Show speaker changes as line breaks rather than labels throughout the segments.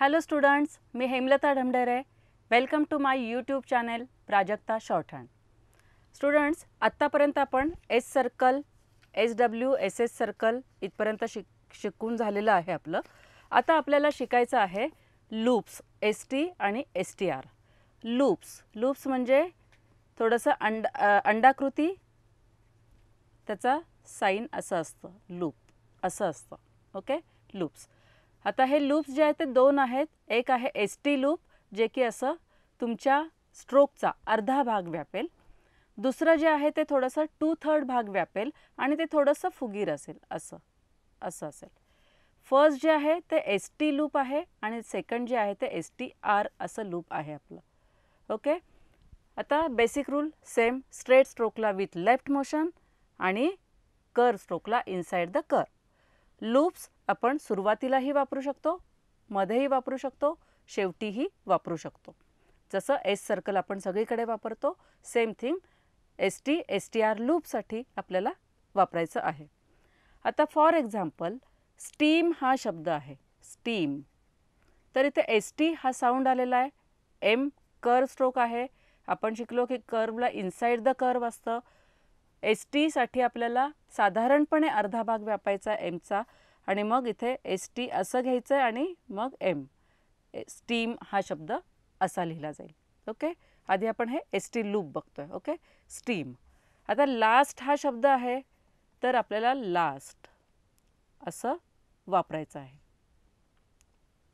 hello students मी Hemlata Dhamdhere welcome to my YouTube channel Prajakta shorthand students आत्तापर्यंत आपण S circle S W S S circle इथपर्यंत शिक शिकून झालेलं आहे आपलं आता आपल्याला शिकायचं आहे लूप्स एस टी आणि S T R loops loops म्हणजे थोडंसं अंड अंडाकृती त्याचा साईन असं असतं लूप असं असतं ओके लूप्स आता हे लूप्स जे आहेत ते दोन आहेत एक आहे एस टी लूप जे की असं तुमच्या स्ट्रोकचा अर्धा भाग व्यापेल दुसरं जे आहे ते थोडंसं टू थर्ड भाग व्यापेल आणि ते थोडंसं फुगीर असेल असं असं असेल फर्स्ट जे आहे ते एस टी लूप आहे आणि सेकंड जे आहे ते एस टी आर असं लूप आहे आपलं ओके आता बेसिक रूल सेम स्ट्रेट स्ट्रोकला विथ लेफ्ट मोशन आणि कर स्ट्रोकला इनसाइड द कर लूप्स आपण सुरुवातीलाही वापरू शकतो मध्येही वापरू शकतो शेवटीही वापरू शकतो जसं एस सर्कल आपण सगळीकडे वापरतो same thing S T S T R लूपसाठी आपल्याला वापरायचं आहे आता फॉर एक्झाम्पल स्टीम हा शब्द आहे स्टीम तर इथे एस टी हा साऊंड आलेला आहे एम कर स्ट्रोक आहे आपण शिकलो की कर्वला इनसाईड द कर्व असतं एस टीसाठी आपल्याला साधारणपणे अर्धा भाग व्यापायचा एमचा आणि मग इथे एस टी असं घ्यायचं आहे आणि मग एम स्टीम हा शब्द असा लिहिला जाईल ओके आधी आपण हे एस टी लूप बघतोय ओके स्टीम आता लास्ट हा शब्द आहे तर आपल्याला लास्ट असं वापरायचं आहे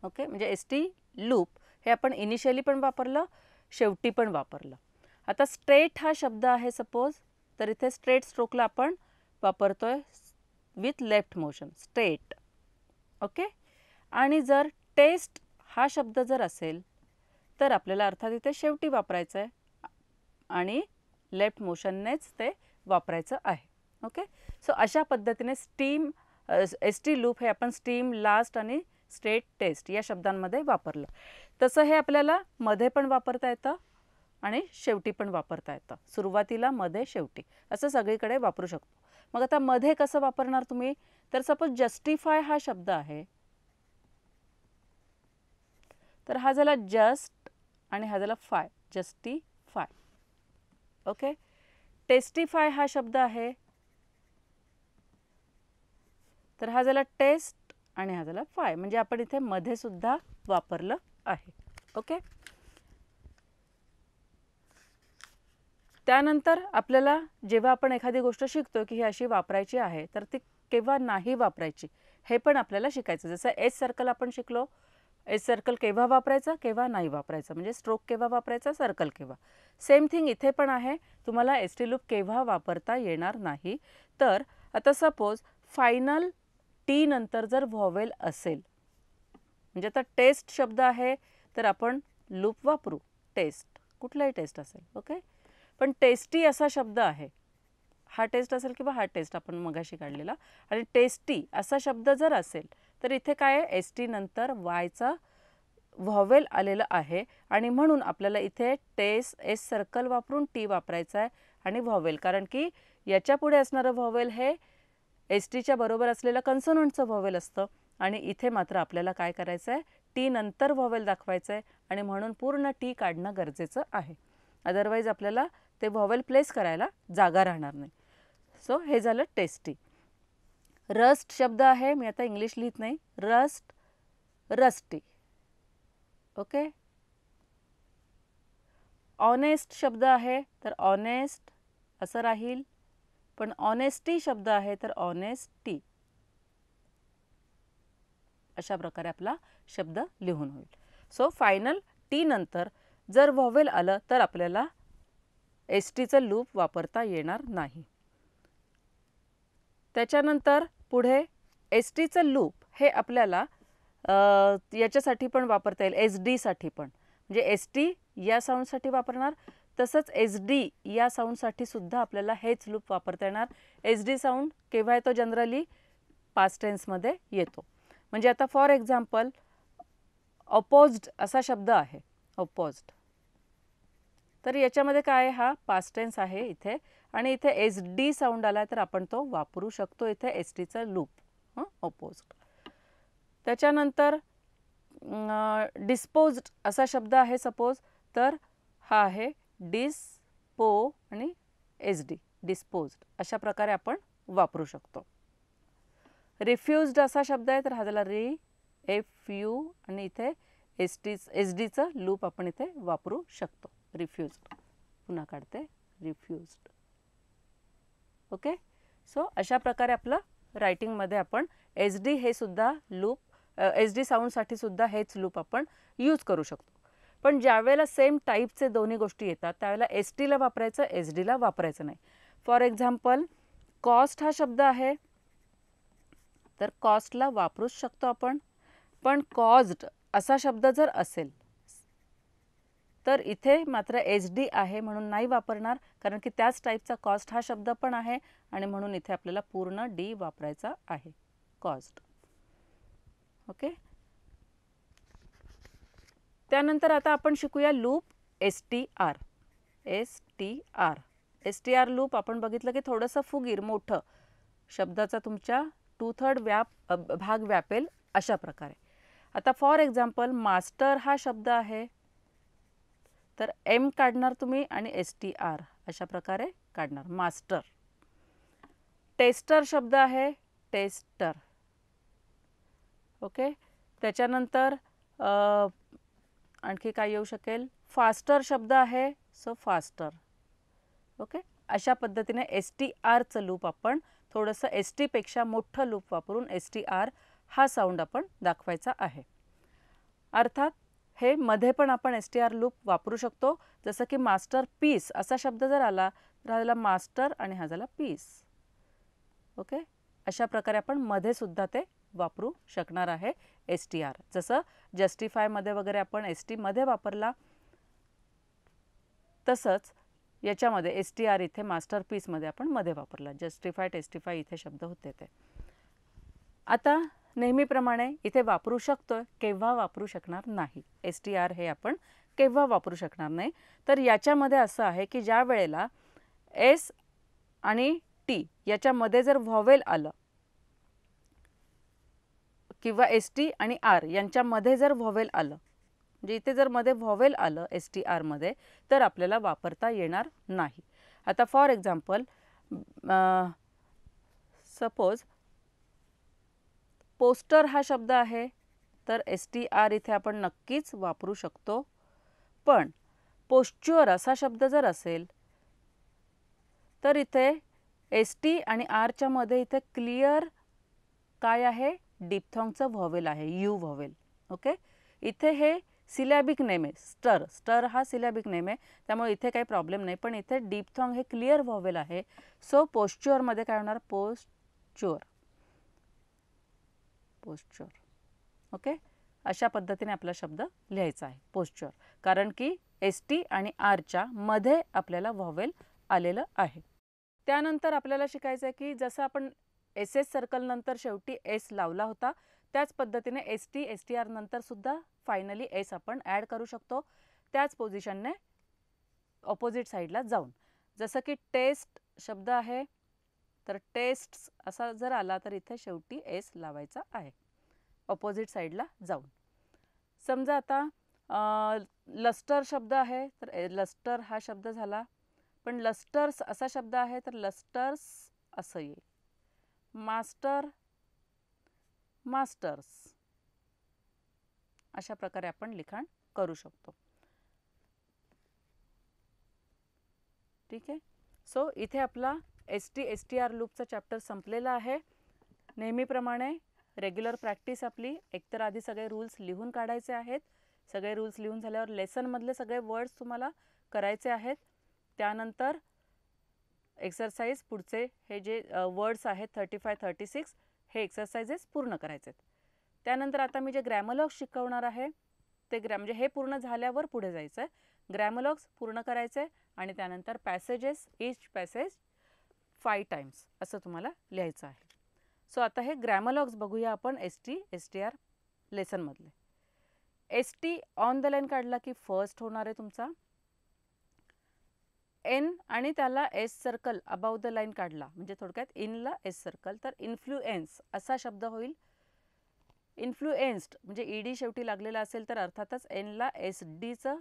ओके म्हणजे एस टी लूप हे आपण इनिशियली पण वापरलं शेवटी पण वापरलं आता स्ट्रेट हा शब्द आहे सपोज तर इथे स्ट्रेट स्ट्रोकला आपण वापरतोय with left motion straight okay आणि जर टेस्ट हा शब्द जर असेल तर आपल्याला अर्थात इथे शेवटी वापरायचं आहे आणि लेफ्ट मोशननेच ते वापरायचं आहे ओके सो अशा पद्धतीने स्टीम एस टी लूप हे आपण स्टीम लास्ट आणि स्टेट टेस्ट या शब्दांमध्ये वापरलं तसं हे आपल्याला मध्ये पण वापरता येतं आणि शेवटी पण वापरता येतं सुरुवातीला मध्ये शेवटी असं सगळीकडे वापरू शकतो मग आता मध्ये कसं वापरणार तुम्ही तर सपोज जस्टिफाय हा शब्द आहे तर हा झाला जस्ट आणि हा झाला फाय जस्टिफाय ओके टेस्टीफाय हा शब्द आहे तर हा झाला टेस्ट आणि हा झाला फाय म्हणजे आपण इथे मध्ये सुद्धा वापरलं आहे ओके त्यानंतर आपल्याला जेव्हा आपण एखादी गोष्ट शिकतो की ही अशी वापरायची आहे तर ती केव्हा नाही वापरायची हे पण आपल्याला शिकायचं जसं एस सर्कल आपण शिकलो एस सर्कल केव्हा वापरायचा केव्हा नाही वापरायचा म्हणजे स्ट्रोक केव्हा वापरायचा सर्कल केव्हा सेम थिंग इथे पण आहे तुम्हाला एस टी लूप केव्हा वापरता येणार नाही तर आता सपोज फायनल टी नंतर जर व्हॉवेल असेल म्हणजे आता टेस्ट शब्द आहे तर आपण लूप वापरू टेस्ट कुठलाही टेस्ट असेल ओके पण टेस्टी असा शब्द आहे हा टेस्ट असेल किंवा हा टेस्ट आपण मगाशी काढलेला आणि टेस्टी असा शब्द जर असेल तर इथे काय आहे एस टी नंतर वायचा व्हॉवेल आलेलं आहे आणि म्हणून आपल्याला इथे टेस एस सर्कल वापरून टी वापरायचा आहे आणि व्हॉवेल कारण की याच्या पुढे असणारं व्हॉवेल हे एस टीच्या बरोबर असलेलं कन्सोनंटचं व्हॉवेल असतं आणि इथे मात्र आपल्याला काय करायचं आहे टी नंतर व्हॉवेल दाखवायचं आहे आणि म्हणून पूर्ण टी काढणं गरजेचं आहे अदरवाईज आपल्याला ते व्हॉवेल प्लेस करायला जागा राहणार नाही सो हे झालं टेस्टी रस्ट शब्द आहे मी आता इंग्लिश लिहित नाही रस्ट रस्टी ओके ऑनेस्ट शब्द आहे तर ऑनेस्ट असं राहील पण ऑनेस्टी शब्द आहे तर ऑनेस्टी अशा प्रकारे आपला शब्द लिहून होईल सो फायनल टी नंतर जर व्हॉवेल आलं तर आपल्याला एस टीचं लूप वापरता येणार नाही त्याच्यानंतर पुढे एस टीचं लूप हे आपल्याला याच्यासाठी पण वापरता येईल एस डीसाठी पण म्हणजे एस टी या साऊंडसाठी वापरणार तसंच एस डी या साऊंडसाठी सुद्धा आपल्याला हेच लूप वापरता येणार एस डी साऊंड केव्हा येतो जनरली पास्ट टेन्समध्ये येतो म्हणजे आता फॉर एक्झाम्पल अपोज्ड असा शब्द आहे अपोज्ड तर याच्यामध्ये काय हा टेन्स आहे इथे आणि इथे एस डी साऊंड आला तर आपण तो वापरू शकतो इथे एस टीचा लूप ऑपोज त्याच्यानंतर डिस्पोज्ड असा शब्द आहे सपोज तर हा आहे पो आणि एस डी डिस्पोज अशा प्रकारे आपण वापरू शकतो रिफ्युज्ड असा शब्द आहे तर हा झाला री एफ यू आणि इथे एस टी एस डीचं लूप आपण इथे वापरू शकतो रिफ्यूज्ड पुन्हा काढते रिफ्युज्ड ओके सो अशा प्रकारे आपलं रायटिंगमध्ये आपण एच डी हे सुद्धा लूप एच डी साऊंडसाठी सुद्धा हेच लूप आपण यूज करू शकतो पण ज्यावेळेला सेम टाईपचे दोन्ही गोष्टी येतात त्यावेळेला एस टीला वापरायचं एस डीला वापरायचं नाही फॉर एक्झाम्पल कॉस्ट हा शब्द आहे तर कॉस्टला वापरूच शकतो आपण पण कॉज्ड असा शब्द जर असेल तर इथे मात्र एच डी आहे म्हणून नाही वापरणार कारण की त्याच टाईपचा कॉस्ट हा शब्द पण आहे आणि म्हणून इथे आपल्याला पूर्ण डी वापरायचा आहे कॉस्ट ओके त्यानंतर आता आपण शिकूया loop S T R S T R S T R loop आपण बघितलं की थोडंसं फुगीर मोठं शब्दाचा तुमच्या टू थर्ड व्याप भाग व्यापेल अशा प्रकारे आता फॉर एक्झाम्पल मास्टर हा शब्द आहे तर एम काढणार तुम्ही आणि एस टी आर अशा प्रकारे काढणार मास्टर टेस्टर शब्द आहे टेस्टर ओके त्याच्यानंतर आणखी काय येऊ शकेल फास्टर शब्द आहे सो फास्टर ओके अशा पद्धतीने एस टी आरचं लूप आपण थोडंसं एस टीपेक्षा मोठं लूप वापरून एस टी आर हा साऊंड आपण दाखवायचा आहे अर्थात हे मध्ये पण आपण एस टी आर लूप वापरू शकतो जसं की मास्टर पीस असा शब्द जर आला तर हा झाला मास्टर आणि हा झाला पीस ओके अशा प्रकारे आपण मध्ये सुद्धा ते वापरू शकणार आहे एस टी आर जसं जस्टिफायमध्ये वगैरे आपण एस टीमध्ये वापरला तसंच याच्यामध्ये एस टी आर इथे मास्टर पीसमध्ये आपण मध्ये वापरला जस्टिफाय टेस्टिफाय इथे शब्द होते ते आता नेहमीप्रमाणे इथे वापरू शकतो केव्हा वापरू शकणार नाही एस टी आर हे आपण केव्हा वापरू शकणार नाही तर याच्यामध्ये असं आहे की ज्या वेळेला एस आणि टी याच्यामध्ये जर व्हॉवेल आलं किंवा एस टी आणि आर यांच्यामध्ये जर व्हॉवेल आलं म्हणजे इथे जर मध्ये व्हॉवेल आलं एस टी आरमध्ये तर आपल्याला वापरता येणार नाही आता फॉर एक्झाम्पल सपोज पोस्टर हा शब्द आहे तर एस टी आर इथे आपण नक्कीच वापरू शकतो पण पोस्च्युअर असा शब्द जर असेल तर इथे एस टी आणि आरच्या मध्ये इथे क्लिअर काय आहे डिपथॉंगचं व्हॉवेल आहे यू व्हॉवेल ओके इथे हे सिलॅबिक नेम आहे स्टर स्टर हा सिलॅबिक नेम आहे त्यामुळे इथे काही प्रॉब्लेम नाही पण इथे डीपथॉंग हे क्लिअर व्हॉवेल आहे सो पोस्च्युअरमध्ये काय होणार पोस्च्युअर पोश्चर ओके अशा पद्धतीने आपला शब्द लिहायचा आहे पोश्चर कारण की एस टी आणि आरच्या मध्ये आपल्याला व्हॉवेल आलेलं आहे त्यानंतर आपल्याला शिकायचं आहे की जसं आपण एस एस सर्कलनंतर शेवटी एस लावला होता त्याच पद्धतीने S T S T R नंतरसुद्धा फायनली एस आपण ॲड करू शकतो त्याच पोझिशनने ऑपोजिट साईडला जाऊन जसं की टेस्ट शब्द आहे तर टेस्ट असा जर आला तर इथे शेवटी एस लावायचा आहे ऑपोजिट साईडला जाऊन समजा आता लस्टर शब्द आहे तर लस्टर हा शब्द झाला पण लस्टर्स असा शब्द आहे तर लस्टर्स असं येईल मास्टर मास्टर्स अशा प्रकारे आपण लिखाण करू शकतो ठीक आहे सो इथे आपला S T S T R लूपचा चॅप्टर संपलेला आहे नेहमीप्रमाणे रेग्युलर प्रॅक्टिस आपली एकतर आधी सगळे रूल्स लिहून काढायचे आहेत सगळे रूल्स लिहून झाल्यावर लेसनमधले सगळे वर्ड्स तुम्हाला करायचे आहेत त्यानंतर एक्सरसाइज पुढचे हे जे वर्ड्स आहेत थर्टी फाय थर्टी सिक्स हे एक्सरसाइजेस पूर्ण करायचे आहेत त्यानंतर आता मी जे ग्रॅमलॉग्स शिकवणार आहे ते ग्रॅ म्हणजे हे पूर्ण झाल्यावर पुढे जायचं आहे ग्रॅमलॉग्स पूर्ण करायचे आणि त्यानंतर passages each passage five times असं तुम्हाला लिहायचं आहे सो आता हे ग्रॅमलॉग्स बघूया आपण S T S T R लेसनमधले S T on the line काढला की फर्स्ट होणार आहे तुमचा एन आणि त्याला S circle above the line काढला म्हणजे थोडक्यात इनला एस सर्कल तर इन्फ्लुएन्स असा शब्द होईल इन्फ्लुएन्स्ड म्हणजे ईडी e शेवटी लागलेला असेल तर अर्थातच एनला एस डीचं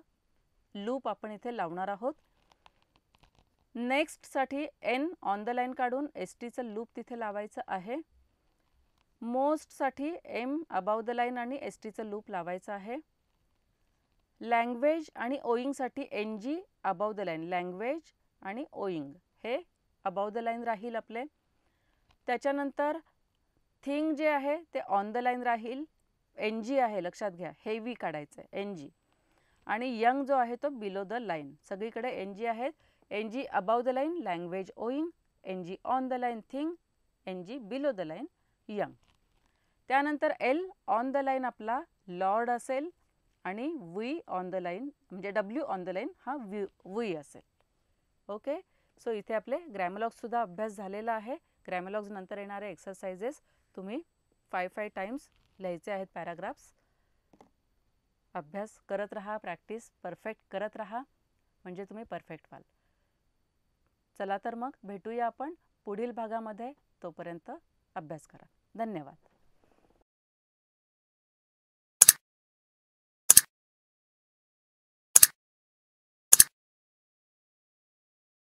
लूप आपण इथे लावणार आहोत नेक्स्टसाठी एन ऑन द लाईन काढून एस टीचं लूप तिथे लावायचं आहे मोस्टसाठी एम अबाव द लाईन आणि एस टीचं लूप लावायचं आहे लँग्वेज आणि ओईंगसाठी N G above the line language आणि ओइंग हे अबाव द लाईन राहील आपले त्याच्यानंतर थिंग जे आहे ते ऑन द लाईन राहील एन जी आहे लक्षात घ्या हेवी काढायचं आहे एन जी आणि यंग जो आहे तो बिलो द लाईन सगळीकडे एन जी आहेत the line language owing N G on the line thing N G below the line young त्यानंतर एल ऑन द लाईन आपला लॉर्ड असेल आणि वी ऑन द लाईन म्हणजे डब्ल्यू ऑन द लाईन हा V V असेल okay so इथे आपले ग्रॅमलॉग्ससुद्धा अभ्यास झालेला आहे ग्रॅमलॉग्स नंतर येणारे एक्सरसाइजेस तुम्ही फाय फाय टाईम्स लिहायचे आहेत पॅराग्राफ्स अभ्यास करत रहा प्रॅक्टिस परफेक्ट करत रहा म्हणजे तुम्ही परफेक्ट व्हाल चला तर मग भेटूया आपण पुढील भागामध्ये तोपर्यंत अभ्यास करा धन्यवाद